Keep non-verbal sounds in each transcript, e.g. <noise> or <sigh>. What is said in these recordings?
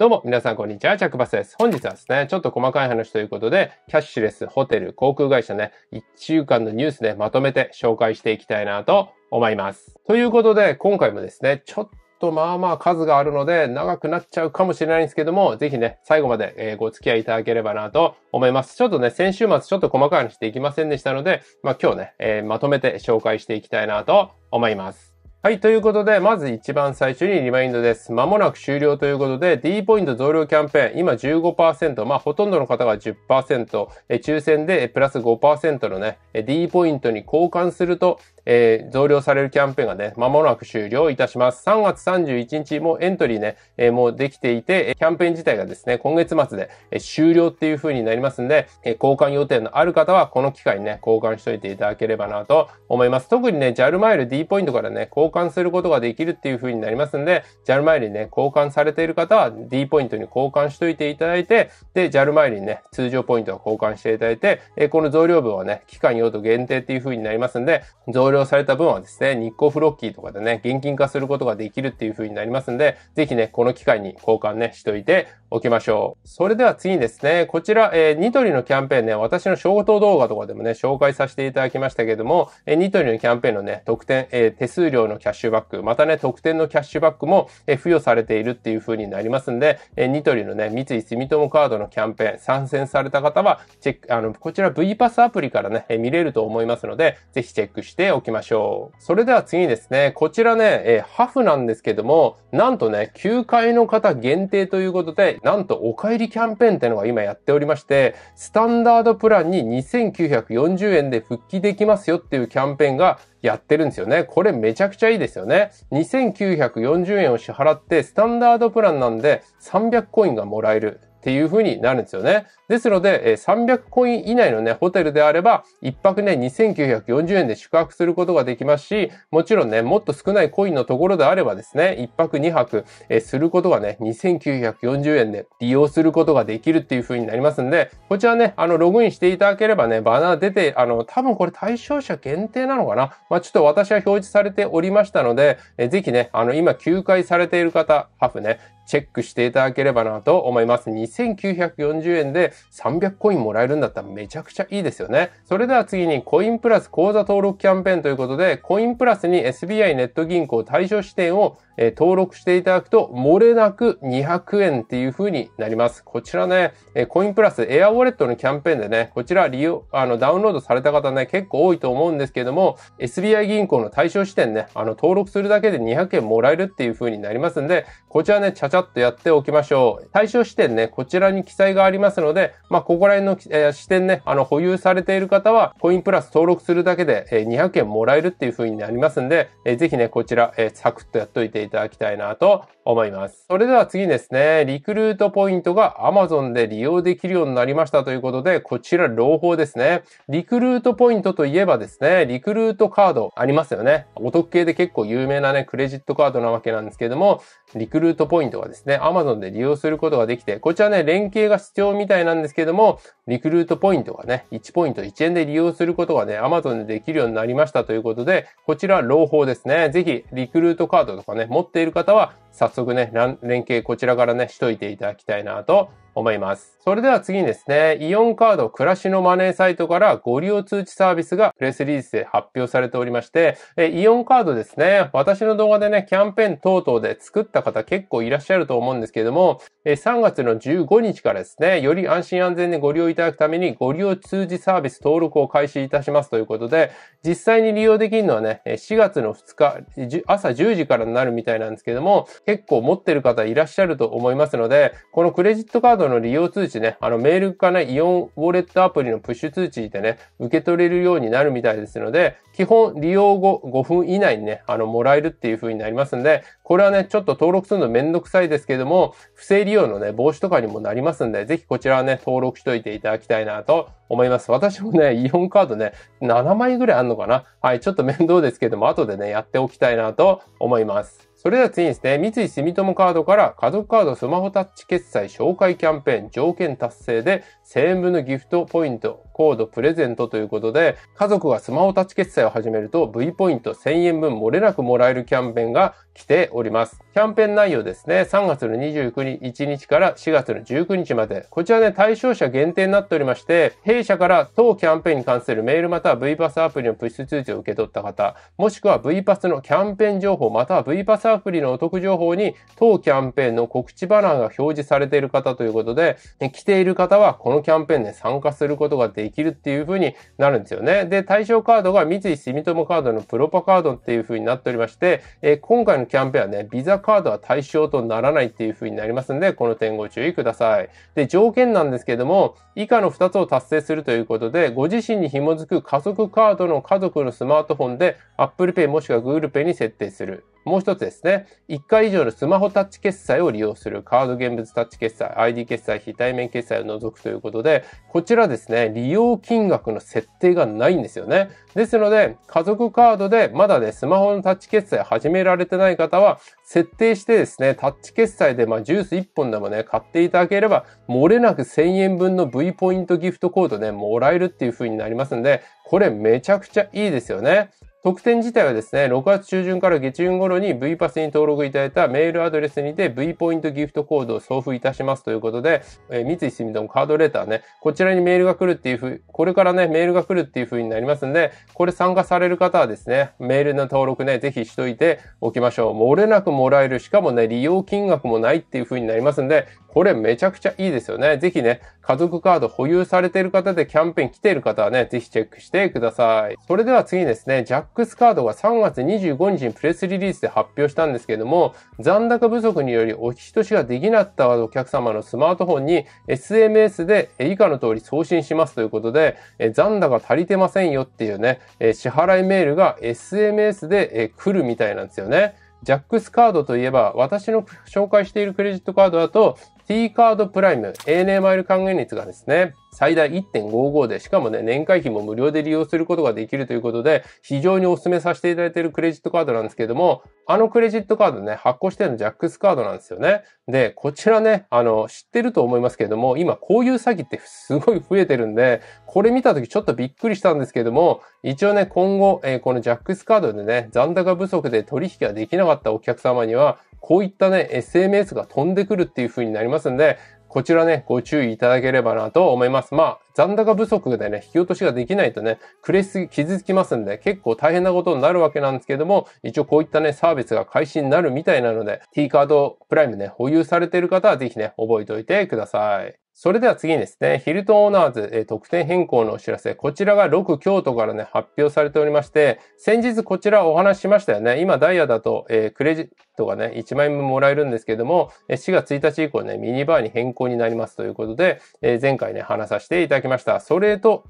どうも、皆さん、こんにちは。チャックバスです。本日はですね、ちょっと細かい話ということで、キャッシュレス、ホテル、航空会社ね、1週間のニュースでまとめて紹介していきたいなと思います。ということで、今回もですね、ちょっとまあまあ数があるので、長くなっちゃうかもしれないんですけども、ぜひね、最後までご付き合いいただければなと思います。ちょっとね、先週末ちょっと細かい話できませんでしたので、まあ今日ね、えー、まとめて紹介していきたいなと思います。はい。ということで、まず一番最初にリマインドです。まもなく終了ということで、D ポイント増量キャンペーン、今15%、まあほとんどの方が10%、え抽選でプラス5%のね、D ポイントに交換すると、えー、増量されるキャンペーンがね、まもなく終了いたします。3月31日もエントリーね、えー、もうできていて、キャンペーン自体がですね、今月末で、え終了っていう風になりますんで、え交換予定のある方は、この機会にね、交換しといていただければなと思います。特にね、JAL マイル D ポイントからね、交換することができるっていう風になりますんで、JAL マイルにね、交換されている方は D ポイントに交換しといていただいて、で、JAL マイルにね、通常ポイントを交換していただいて、えこの増量分はね、期間用途限定っていう風になりますんで、増量用された分はですね、日光フロッキーとかでね、現金化することができるっていう風になりますんで、ぜひね、この機会に交換ね、しといておきましょう。それでは次にですね、こちら、えー、ニトリのキャンペーンね、私の消灯動画とかでもね、紹介させていただきましたけれども、えー、ニトリのキャンペーンのね、特典、えー、手数料のキャッシュバック、またね、特典のキャッシュバックも、えー、付与されているっていう風になりますんで、えー、ニトリのね、三井住友カードのキャンペーン、参戦された方は、チェック、あの、こちら V パスアプリからね、えー、見れると思いますので、ぜひチェックしておききましょう。それでは次にですね、こちらね、えー、ハフなんですけども、なんとね、9階の方限定ということで、なんとお帰りキャンペーンっていうのが今やっておりまして、スタンダードプランに2940円で復帰できますよっていうキャンペーンがやってるんですよね。これめちゃくちゃいいですよね。2940円を支払って、スタンダードプランなんで300コインがもらえる。っていう風になるんですよね。ですので、300コイン以内のね、ホテルであれば、1泊ね、2940円で宿泊することができますし、もちろんね、もっと少ないコインのところであればですね、1泊2泊、することがね、2940円で利用することができるっていう風になりますんで、こちらね、あの、ログインしていただければね、バナー出て、あの、多分これ対象者限定なのかなまあ、ちょっと私は表示されておりましたので、ぜひね、あの、今休会されている方、ハフね、チェックしていただければなと思います。2940円で300コインもらえるんだったらめちゃくちゃいいですよね。それでは次にコインプラス口座登録キャンペーンということで、コインプラスに SBI ネット銀行対象支店をえ登録していただくと、漏れなく200円っていう風になります。こちらね、えコインプラスエアウォレットのキャンペーンでね、こちら利用、あの、ダウンロードされた方ね、結構多いと思うんですけども、SBI 銀行の対象支店ね、あの、登録するだけで200円もらえるっていう風になりますんで、こちらね、ちゃちゃっとやっておきましょう。対象支店ね、こちらに記載がありますので、まあ、ここら辺の、えー、支店ね、あの、保有されている方は、コインプラス登録するだけで、え200円もらえるっていう風になりますんで、えー、ぜひね、こちら、えサクッとやっといていただきたいなと思います。それでは次ですね、リクルートポイントが Amazon で利用できるようになりましたということで、こちら朗報ですね。リクルートポイントといえばですね、リクルートカードありますよね。お得系で結構有名なね、クレジットカードなわけなんですけども、リクルートポイントはですね、Amazon で利用することができて、こちらね、連携が必要みたいなんですけども、リクルートポイントがね、1ポイント1円で利用することがね、Amazon でできるようになりましたということで、こちら朗報ですね。ぜひ、リクルートカードとかね、持っている方は、早速ね、連携こちらからね、しといていただきたいなと思います。それでは次にですね、イオンカード暮らしのマネーサイトからご利用通知サービスがプレスリリースで発表されておりまして、えイオンカードですね、私の動画でね、キャンペーン等々で作った方結構いらっしゃると思うんですけども、え3月の15日からですね、より安心安全にご利用いただくためにご利用通知サービス登録を開始いたしますということで、実際に利用できるのはね、4月の2日、朝10時からになるみたいなんですけども、結構持ってる方いらっしゃると思いますので、このクレジットカードの利用通知知ね、あのメールかね、イオンウォレットアプリのプッシュ通知でね、受け取れるようになるみたいですので、基本利用後5分以内にね、あの、もらえるっていう風になりますんで、これはね、ちょっと登録するのめんどくさいですけども、不正利用のね、防止とかにもなりますんで、ぜひこちらはね、登録しといていただきたいなと思います。私もね、イオンカードね、7枚ぐらいあんのかなはい、ちょっと面倒ですけども、後でね、やっておきたいなと思います。それでは次にですね、三井住友カードから家族カードスマホタッチ決済紹介キャンペーン条件達成で1000円分のギフトポイントコード、プレゼントということで、家族がスマホタッチ決済を始めると V ポイント1000円分漏れなくもらえるキャンペーンが来ております。キャンペーン内容ですね、3月の29日1日から4月の19日まで、こちらね、対象者限定になっておりまして、弊社から当キャンペーンに関するメールまたは V パスアプリのプッシュ通知を受け取った方、もしくは V パスのキャンペーン情報または V パスアプリのお得情報に当キャンペーンの告知バナーが表示されている方ということで、来ている方はこのキャンペーンで参加することができできるっていう風になるんですよね。で、対象カードが三井住友カードのプロパカードっていう風になっておりまして、えー、今回のキャンペーンはね、ビザカードは対象とならないっていう風になりますんで、この点ご注意ください。で、条件なんですけども、以下の2つを達成するということで、ご自身に紐づく家族カードの家族のスマートフォンで Apple Pay もしくは Google Pay に設定する。もう一つですね。1回以上のスマホタッチ決済を利用するカード現物タッチ決済、ID 決済、非対面決済を除くということで、こちらですね、利用金額の設定がないんですよね。ですので、家族カードでまだね、スマホのタッチ決済始められてない方は、設定してですね、タッチ決済でまあジュース1本でもね、買っていただければ、漏れなく1000円分の V ポイントギフトコードね、もらえるっていう風になりますんで、これめちゃくちゃいいですよね。特典自体はですね、6月中旬から下旬頃に V パスに登録いただいたメールアドレスにて V ポイントギフトコードを送付いたしますということで、えー、三井住友カードレターね、こちらにメールが来るっていうふう、これからね、メールが来るっていうふうになりますんで、これ参加される方はですね、メールの登録ね、ぜひしといておきましょう。漏れなくもらえる、しかもね、利用金額もないっていうふうになりますんで、これめちゃくちゃいいですよね。ぜひね、家族カード保有されている方でキャンペーン来ている方はね、ぜひチェックしてください。それでは次ですね、ジャックスカードが3月25日にプレスリリースで発表したんですけれども、残高不足によりお引きとしができなかったお客様のスマートフォンに SMS で以下の通り送信しますということで、残高足りてませんよっていうね、支払いメールが SMS で来るみたいなんですよね。ジャックスカードといえば、私の紹介しているクレジットカードだと、T カードプライム、ANA マイル還元率がですね、最大1.55で、しかもね、年会費も無料で利用することができるということで、非常にお勧めさせていただいているクレジットカードなんですけども、あのクレジットカードね、発行してるのジャックスカードなんですよね。で、こちらね、あの、知ってると思いますけども、今こういう詐欺ってすごい増えてるんで、これ見た時ちょっとびっくりしたんですけども、一応ね、今後、えー、このジャックスカードでね、残高不足で取引ができなかったお客様には、こういったね、SMS が飛んでくるっていう風になりますますんで、こちらね、ご注意いただければなと思います。まあ、残高不足でね、引き落としができないとね、クレス傷つきますんで、結構大変なことになるわけなんですけども、一応こういったね、サービスが開始になるみたいなので、T カードプライムね、保有されている方はぜひね、覚えておいてください。それでは次にですね、ヒルトンオーナーズ、えー、特典変更のお知らせ。こちらが6京都からね、発表されておりまして、先日こちらお話ししましたよね。今ダイヤだと、えー、クレジットがね、1万円分もらえるんですけども、4月1日以降ね、ミニバーに変更になりますということで、えー、前回ね、話させていただきました。それと、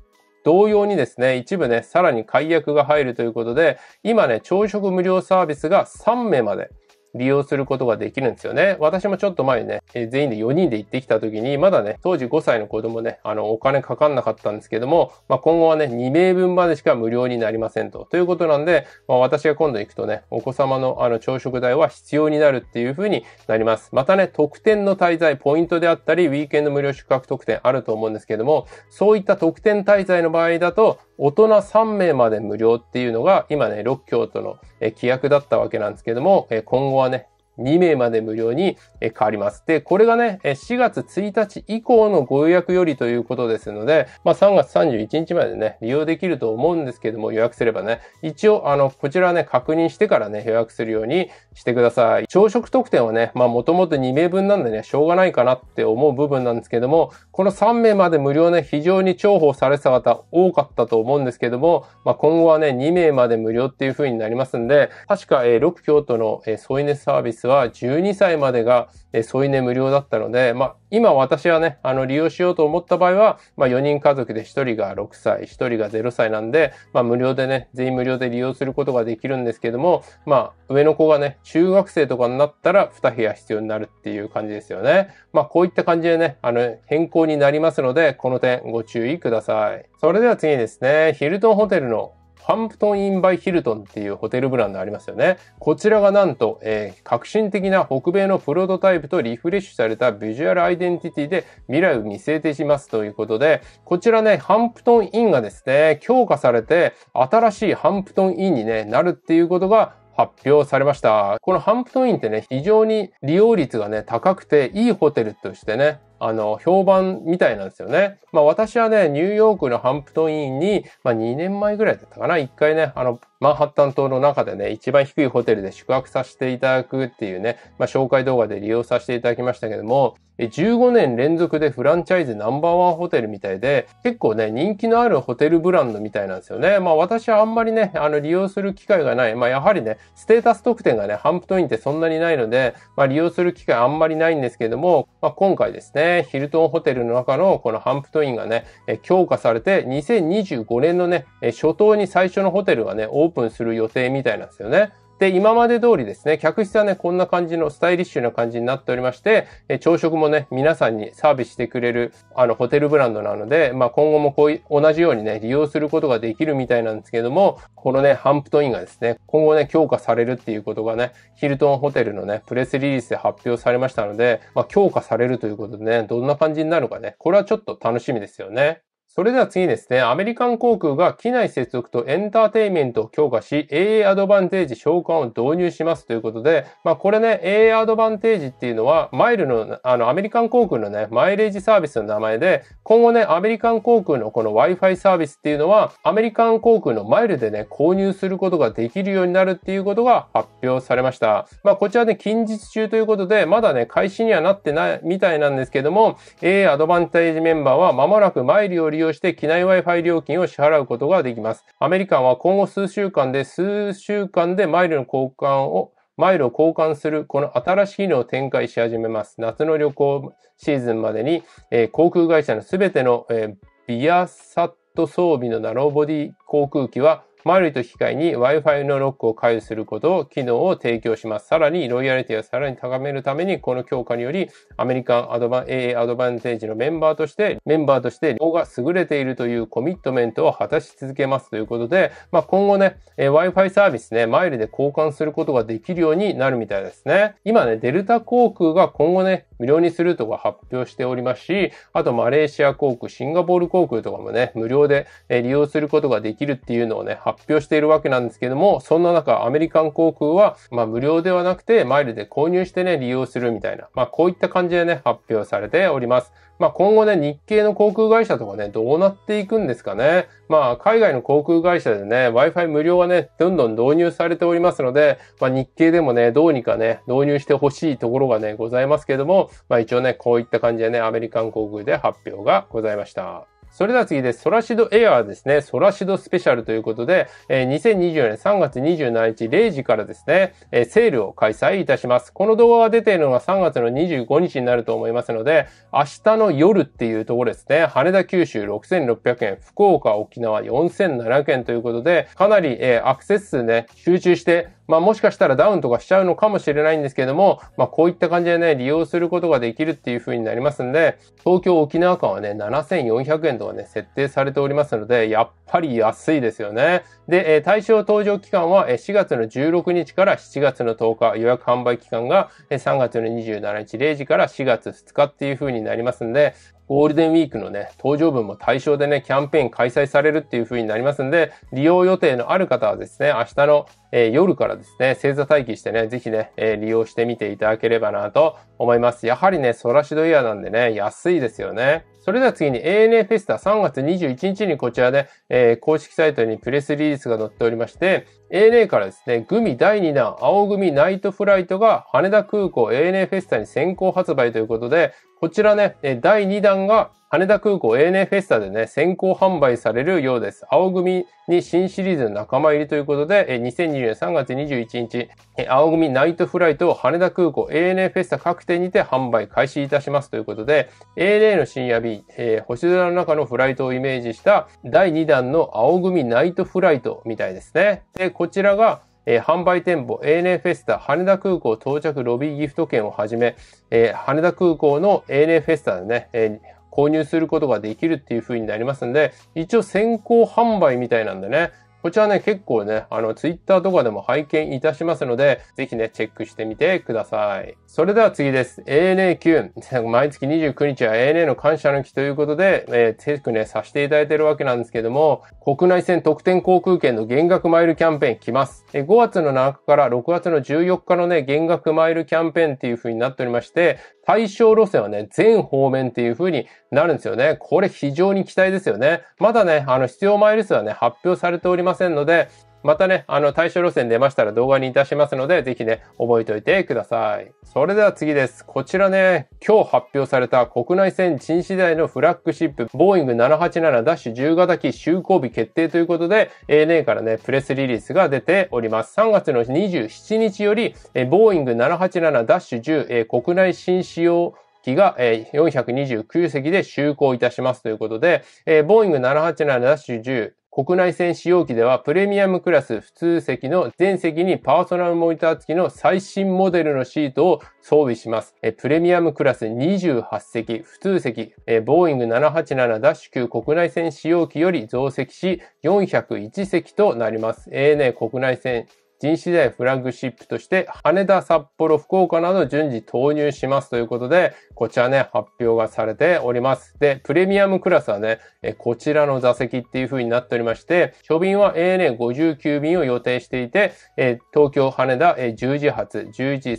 同様にですね、一部ね、さらに解約が入るということで、今ね、朝食無料サービスが3名まで、利用することができるんですよね。私もちょっと前にね、えー、全員で4人で行ってきた時に、まだね、当時5歳の子供ね、あの、お金かかんなかったんですけども、まあ、今後はね、2名分までしか無料になりませんと。ということなんで、まあ、私が今度行くとね、お子様のあの、朝食代は必要になるっていう風になります。またね、特典の滞在、ポイントであったり、ウィーケンド無料宿泊特典あると思うんですけども、そういった特典滞在の場合だと、大人3名まで無料っていうのが、今ね、6教との規約だったわけなんですけども、今後はね、2名まで無料に変わります。で、これがね、4月1日以降のご予約よりということですので、まあ、3月31日までね、利用できると思うんですけども、予約すればね、一応、あの、こちらね、確認してからね、予約するようにしてください。朝食特典はね、まあ、もともと2名分なんでね、しょうがないかなって思う部分なんですけども、この3名まで無料ね、非常に重宝されてた方多かったと思うんですけども、まあ、今後はね、2名まで無料っていう風になりますんで、確か、えー、6京都の、えー、添い寝サービスはは12歳までが添い寝無料だったので、まあ、今私はね、あの、利用しようと思った場合は、まあ、4人家族で1人が6歳、1人が0歳なんで、まあ、無料でね、全員無料で利用することができるんですけども、まあ、上の子がね、中学生とかになったら2部屋必要になるっていう感じですよね。まあ、こういった感じでね、あの、変更になりますので、この点ご注意ください。それでは次ですね、ヒルトンホテルのハンプトンインバイヒルトンっていうホテルブランドありますよね。こちらがなんと、えー、革新的な北米のプロトタイプとリフレッシュされたビジュアルアイデンティティで未来を見据えていますということで、こちらね、ハンプトンインがですね、強化されて新しいハンプトンインに、ね、なるっていうことが発表されました。このハンプトンインってね、非常に利用率がね、高くていいホテルとしてね、あの、評判みたいなんですよね。まあ私はね、ニューヨークのハンプトンインに、まあ2年前ぐらいだったかな、一回ね、あの、マンハッタン島の中でね、一番低いホテルで宿泊させていただくっていうね、まあ紹介動画で利用させていただきましたけども、15年連続でフランチャイズナンバーワンホテルみたいで、結構ね、人気のあるホテルブランドみたいなんですよね。まあ私はあんまりね、あの利用する機会がない。まあやはりね、ステータス特典がね、ハンプトインってそんなにないので、まあ利用する機会あんまりないんですけども、まあ今回ですね、ヒルトンホテルの中のこのハンプトインがね、強化されて、2025年のね、初頭に最初のホテルがね、オープンする予定みたいなんですよね。で、今まで通りですね、客室はね、こんな感じのスタイリッシュな感じになっておりまして、え朝食もね、皆さんにサービスしてくれる、あの、ホテルブランドなので、まあ、今後もこういう、同じようにね、利用することができるみたいなんですけども、このね、ハンプトインがですね、今後ね、強化されるっていうことがね、ヒルトンホテルのね、プレスリリースで発表されましたので、まあ、強化されるということでね、どんな感じになるかね、これはちょっと楽しみですよね。それでは次ですね、アメリカン航空が機内接続とエンターテイメントを強化し、AA アドバンテージ召喚を導入しますということで、まあこれね、AA アドバンテージっていうのは、マイルの、あの、アメリカン航空のね、マイレージサービスの名前で、今後ね、アメリカン航空のこの Wi-Fi サービスっていうのは、アメリカン航空のマイルでね、購入することができるようになるっていうことが発表されました。まあこちらね、近日中ということで、まだね、開始にはなってないみたいなんですけども、AA アドバンテージメンバーは間もなくマイルを利用用して機内 Wi-Fi 料金を支払うことができます。アメリカンは今後数週間で、数週間でマイルの交換をマイルを交換するこの新しいのを展開し始めます。夏の旅行シーズンまでに、えー、航空会社のすべての、えー、ビアサット装備のナローボディ航空機はマルイと機械に Wi-Fi のロックを解除することを、機能を提供します。さらに、ロイヤリティをさらに高めるために、この強化により、アメリカンアドバン、AA アドバンテージのメンバーとして、メンバーとして、両が優れているというコミットメントを果たし続けますということで、まあ、今後ね、え Wi-Fi サービスね、マイルで交換することができるようになるみたいですね。今ね、デルタ航空が今後ね、無料にするとか発表しておりますし、あとマレーシア航空、シンガポール航空とかもね、無料で利用することができるっていうのをね、発表しているわけなんですけども、そんな中、アメリカン航空は、まあ無料ではなくて、マイルで購入してね、利用するみたいな、まあこういった感じでね、発表されております。まあ、今後ね、日系の航空会社とかね、どうなっていくんですかね。まあ、海外の航空会社でね、Wi-Fi 無料はね、どんどん導入されておりますので、まあ、日系でもね、どうにかね、導入してほしいところがね、ございますけれども、まあ、一応ね、こういった感じでね、アメリカン航空で発表がございました。それでは次です。ソラシドエアーですね。ソラシドスペシャルということで、えー、2024年3月27日0時からですね、えー、セールを開催いたします。この動画が出ているのが3月の25日になると思いますので、明日の夜っていうところですね。羽田九州6600円、福岡沖縄4700円ということで、かなり、えー、アクセス数ね、集中してまあもしかしたらダウンとかしちゃうのかもしれないんですけども、まあこういった感じでね、利用することができるっていう風になりますんで、東京沖縄間はね、7400円とかね、設定されておりますので、やっぱり安いですよね。で、え対象搭乗期間は4月の16日から7月の10日、予約販売期間が3月の27日0時から4月2日っていう風になりますんで、ゴールデンウィークのね、搭乗分も対象でね、キャンペーン開催されるっていう風になりますんで、利用予定のある方はですね、明日の、えー、夜からですね、星座待機してね、ぜひね、えー、利用してみていただければなと思います。やはりね、ソラシドイヤーなんでね、安いですよね。それでは次に ANA フェスタ3月21日にこちらで、えー、公式サイトにプレスリリースが載っておりまして、ANA からですね、グミ第2弾青組ナイトフライトが羽田空港 ANA フェスタに先行発売ということで、こちらね、第2弾が羽田空港 ANA フェスタでね、先行販売されるようです。青組に新シリーズの仲間入りということで、2020年3月21日、青組ナイトフライトを羽田空港 ANA フェスタ各店にて販売開始いたしますということで、ANA の深夜便、え星空の中のフライトをイメージした第2弾の青組ナイトフライトみたいですね。で、こちらがえー、販売店舗 ANA フェスタ羽田空港到着ロビーギフト券をはじめ、えー、羽田空港の ANA フェスタでね、えー、購入することができるっていう風になりますんで、一応先行販売みたいなんでね、こちらね、結構ね、あの、ツイッターとかでも拝見いたしますので、ぜひね、チェックしてみてください。それでは次です。ANAQ。<laughs> 毎月29日は ANA の感謝の日ということで、えー、チェックね、させていただいてるわけなんですけども、国内線特典航空券の減額マイルキャンペーン来ます。5月の7日から6月の14日のね、減額マイルキャンペーンっていう風になっておりまして、対象路線はね、全方面っていう風になるんですよね。これ非常に期待ですよね。まだね、あの、必要マイル数はね、発表されておりませんので、またね、あの、対象路線出ましたら動画にいたしますので、ぜひね、覚えておいてください。それでは次です。こちらね、今日発表された国内線新次第のフラッグシップ、ボーイング787-10型機就航日決定ということで、ANA からね、プレスリリースが出ております。3月の27日より、ボーイング787-10国内新仕様機が429席で就航いたしますということで、ボーイング787-10国内線使用機ではプレミアムクラス普通席の全席にパーソナルモニター付きの最新モデルのシートを装備します。プレミアムクラス28席、普通席、ボーイング787-9国内線使用機より増席し401席となります。ANA 国内線人資材フラッグシップとして羽田、札幌、福岡など順次投入しますということで、こちらね、発表がされております。で、プレミアムクラスはね、えこちらの座席っていう風になっておりまして、初便は ANA59 便を予定していて、え東京、羽田、え10時発、11時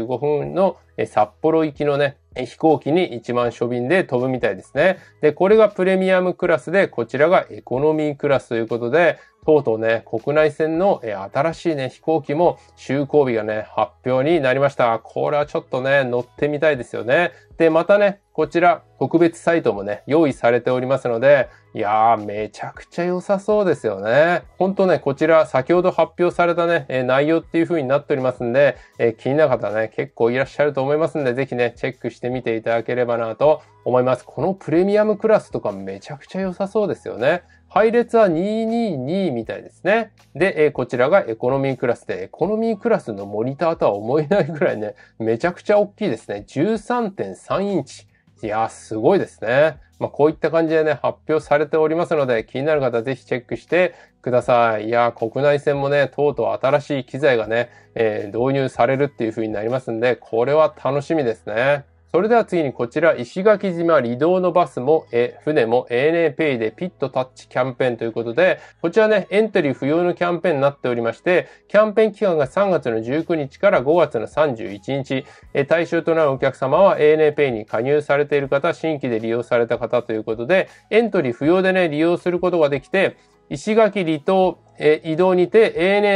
35分のえ札幌行きのね、飛行機に1万諸便で飛ぶみたいですね。で、これがプレミアムクラスで、こちらがエコノミークラスということで、とうとうね、国内線の新しいね、飛行機も就航日がね、発表になりました。これはちょっとね、乗ってみたいですよね。で、またね、こちら、特別サイトもね、用意されておりますので、いやー、めちゃくちゃ良さそうですよね。ほんとね、こちら、先ほど発表されたね、え内容っていう風になっておりますんで、え気になる方ね、結構いらっしゃると思いますんで、ぜひね、チェックしてみていただければなと思います。このプレミアムクラスとかめちゃくちゃ良さそうですよね。配列は222みたいですね。で、えこちらがエコノミークラスで、エコノミークラスのモニターとは思えないぐらいね、めちゃくちゃ大きいですね。13.3インチ。いやー、すごいですね。まあ、こういった感じでね、発表されておりますので、気になる方ぜひチェックしてください。いやー、国内線もね、とうとう新しい機材がね、えー、導入されるっていう風になりますんで、これは楽しみですね。それでは次にこちら、石垣島離島のバスも、え、船も ANAPay でピットタッチキャンペーンということで、こちらね、エントリー不要のキャンペーンになっておりまして、キャンペーン期間が3月の19日から5月の31日、え、対象となるお客様は ANAPay に加入されている方、新規で利用された方ということで、エントリー不要でね、利用することができて、石垣離島、え移動にて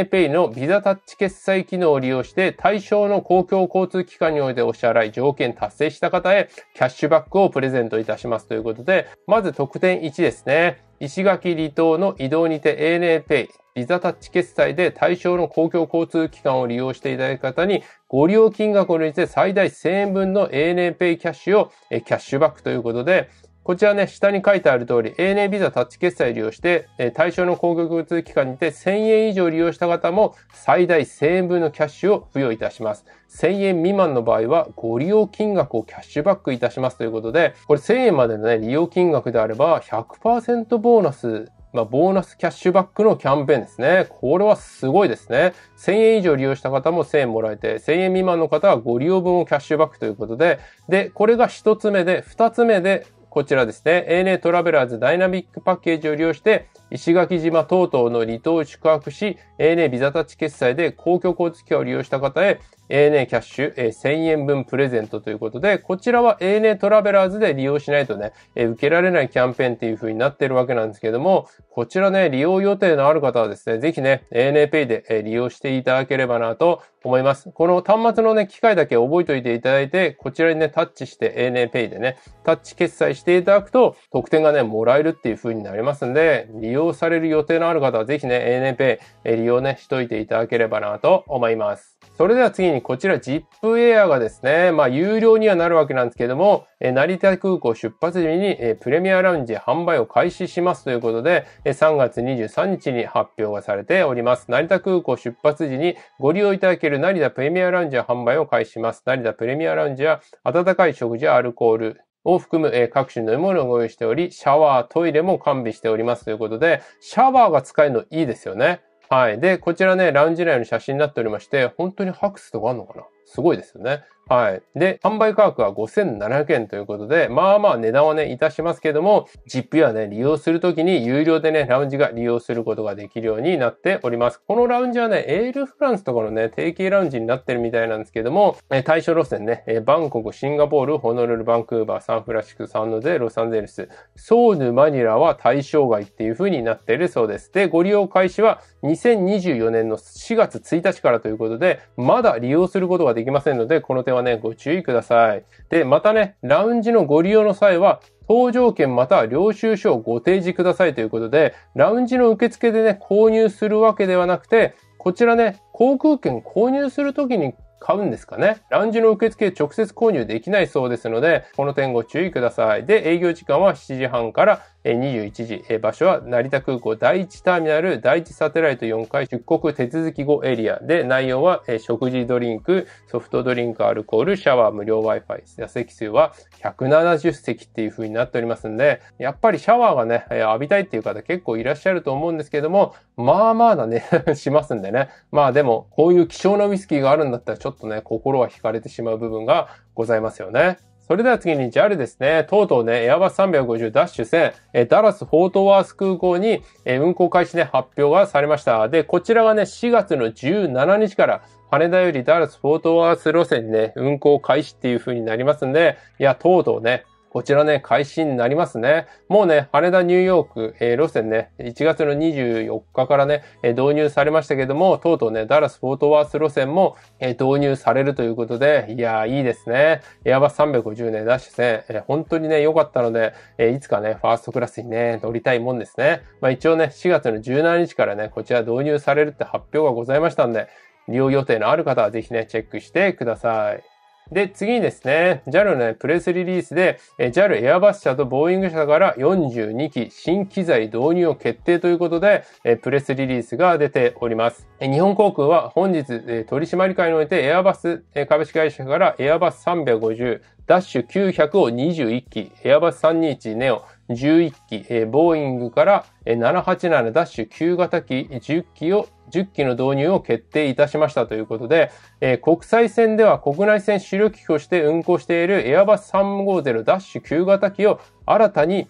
ANAPay のビザタッチ決済機能を利用して対象の公共交通機関においてお支払い条件達成した方へキャッシュバックをプレゼントいたしますということで、まず特典1ですね。石垣離島の移動にて ANAPay ビザタッチ決済で対象の公共交通機関を利用していただく方に、ご利用金額を抜いて最大1000円分の ANAPay キャッシュをキャッシュバックということで、こちらね、下に書いてある通り、ANA ビザタッチ決済利用して、え対象の公共交通機関にて1000円以上利用した方も最大1000円分のキャッシュを付与いたします。1000円未満の場合はご利用金額をキャッシュバックいたしますということで、これ1000円までのね、利用金額であれば100%ボーナスまあ、ボーナスキャッシュバックのキャンペーンですね。これはすごいですね。1000円以上利用した方も1000円もらえて、1000円未満の方はご利用分をキャッシュバックということで、で、これが1つ目で、2つ目で、こちらですね、ANA トラベラーズダイナミックパッケージを利用して、石垣島等々の離島宿泊し、ANA ビザタッチ決済で公共交通機関を利用した方へ ANA キャッシュ、え1000円分プレゼントということで、こちらは ANA トラベラーズで利用しないとね、え受けられないキャンペーンっていう風になってるわけなんですけども、こちらね、利用予定のある方はですね、ぜひね、ANA Pay で、え利用していただければなと思います。この端末のね、機械だけ覚えておいていただいて、こちらにね、タッチして ANA Pay でね、タッチ決済していただくと、特典がね、もらえるっていう風になりますんで、利用動される予定のある方はぜひね、ANAPay 利用ね、しといていただければなと思います。それでは次にこちら ZIP Air がですね、まあ有料にはなるわけなんですけども、え成田空港出発時にえプレミアラウンジ販売を開始しますということで、え3月23日に発表がされております。成田空港出発時にご利用いただける成田プレミアラウンジは販売を開始します。成田プレミアラウンジは温かい食事やアルコール、を含む、え各種飲み物をご用意しており、シャワー、トイレも完備しておりますということで、シャワーが使えるのいいですよね。はい。で、こちらね、ラウンジ内の写真になっておりまして、本当に拍手とかあるのかなすごいですよね。はい。で、販売価格は5700円ということで、まあまあ値段はね、いたしますけども、ZIP はね、利用するときに有料でね、ラウンジが利用することができるようになっております。このラウンジはね、エールフランスとかのね、定期ラウンジになってるみたいなんですけども、え対象路線ね、えバンコク、シンガポール、ホノルル、バンクーバー、サンフランシスコ、サンノゼ、ロサンゼルス、ソウル、マニラは対象外っていう風になっているそうです。で、ご利用開始は2024年の4月1日からということで、まだ利用することができませんので、この点はね、ご注意ください。で、またね、ラウンジのご利用の際は、搭乗券または領収書をご提示くださいということで、ラウンジの受付でね、購入するわけではなくて、こちらね、航空券購入するときに買うんですかね。ラウンジの受付直接購入できないそうですので、この点ご注意ください。で、営業時間は7時半から21時、場所は成田空港第1ターミナル第1サテライト4階出国手続き後エリアで、内容は食事ドリンク、ソフトドリンク、アルコール、シャワー、無料 Wi-Fi。座席数は170席っていう風になっておりますんで、やっぱりシャワーがね、浴びたいっていう方結構いらっしゃると思うんですけども、まあまあなね <laughs> しますんでね。まあでも、こういう希少なウイスキーがあるんだったらちょっとね、心は惹かれてしまう部分がございますよね。それでは次に JAL ですね。とうとうね、エアバス350ダッシュ1000、えダラス・フォートワース空港に、え運航開始ね、発表がされました。で、こちらがね、4月の17日から、羽田よりダラス・フォートワース路線にね、運行開始っていう風になりますんで、いや、とうとうね、こちらね、開始になりますね。もうね、羽田ニューヨーク、えー、路線ね、1月の24日からね、えー、導入されましたけども、とうとうね、ダラス・フォートワース路線も、えー、導入されるということで、いやー、いいですね。エアバス350年ダッシュ線、えー、本当にね、良かったので、えいつかね、ファーストクラスにね、乗りたいもんですね。まあ一応ね、4月の17日からね、こちら導入されるって発表がございましたんで、利用予定のある方はぜひね、チェックしてください。で、次にですね、JAL の、ね、プレスリリースで、JAL エアバス社とボーイング社から42機新機材導入を決定ということで、プレスリリースが出ております。日本航空は本日、取締会においてエアバス株式会社からエアバス350、ダッシュ900を21機、エアバス321ネオ11機、ボーイングから787ダッシュ9型機10機を10機の導入を決定いたしましたということで、えー、国際線では国内線主力機として運航しているエアバス350-9型機を新たに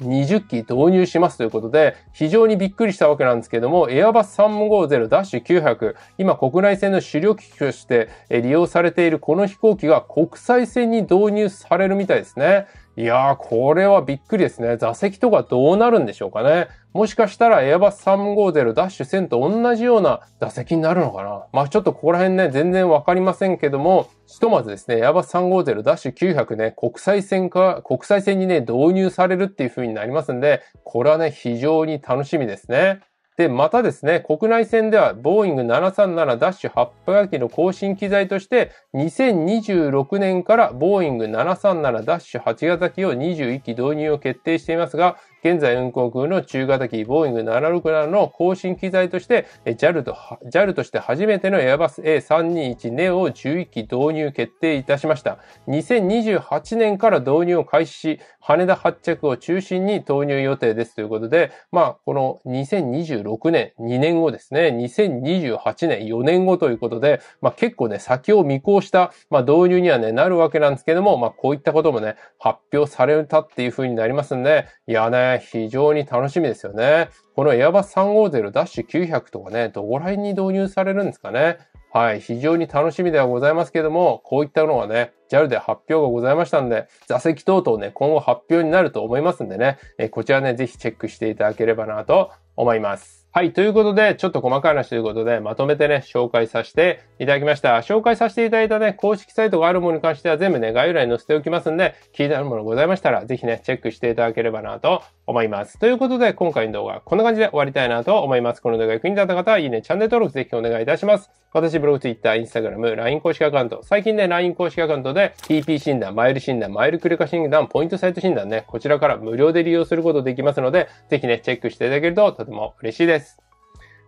20機導入しますということで、非常にびっくりしたわけなんですけども、エアバス350-900、今国内線の主力機として利用されているこの飛行機が国際線に導入されるみたいですね。いやー、これはびっくりですね。座席とかどうなるんでしょうかね。もしかしたらエアバス350ダッシュ1000と同じような座席になるのかな。まあちょっとここら辺ね、全然わかりませんけども、ひとまずですね、エアバス350ダッシュ900ね、国際線か、国際線にね、導入されるっていう風になりますんで、これはね、非常に楽しみですね。で、またですね、国内線では、ボーイング7 3 7 8 0機の更新機材として、2026年からボーイング737-8型機を21機導入を決定していますが、現在運航空の中型機、ボーイング767の更新機材として、JAL と、JAL として初めてのエアバス A321 ネオを11機導入決定いたしました。2028年から導入を開始し、羽田発着を中心に投入予定ですということで、まあ、この2026年、2年後ですね、2028年、4年後ということで、まあ結構ね、先を見越した、まあ導入にはね、なるわけなんですけども、まあこういったこともね、発表されたっていう風になりますんで、いやね、非常に楽しみですよね。このエアバス350ダッシュ900とかね、どこら辺に導入されるんですかね。はい、非常に楽しみではございますけども、こういったのはね、JAL で発表がございましたんで、座席等々ね、今後発表になると思いますんでね、えこちらね、ぜひチェックしていただければなと思います。はい。ということで、ちょっと細かい話ということで、まとめてね、紹介させていただきました。紹介させていただいたね、公式サイトがあるものに関しては全部ね、概要欄に載せておきますんで、気になるものございましたら、ぜひね、チェックしていただければなと思います。ということで、今回の動画はこんな感じで終わりたいなと思います。この動画が役に立った方は、いいね、チャンネル登録ぜひお願いいたします。私、ブログ、ツイッター、インスタグラム、LINE 公式アカウント、最近ね、LINE 公式アカウントで、PP 診断、マイル診断、マイルクレカ診断、ポイントサイト診断ね、こちらから無料で利用することできますので、ぜひね、チェックしていただけるととても嬉しいです。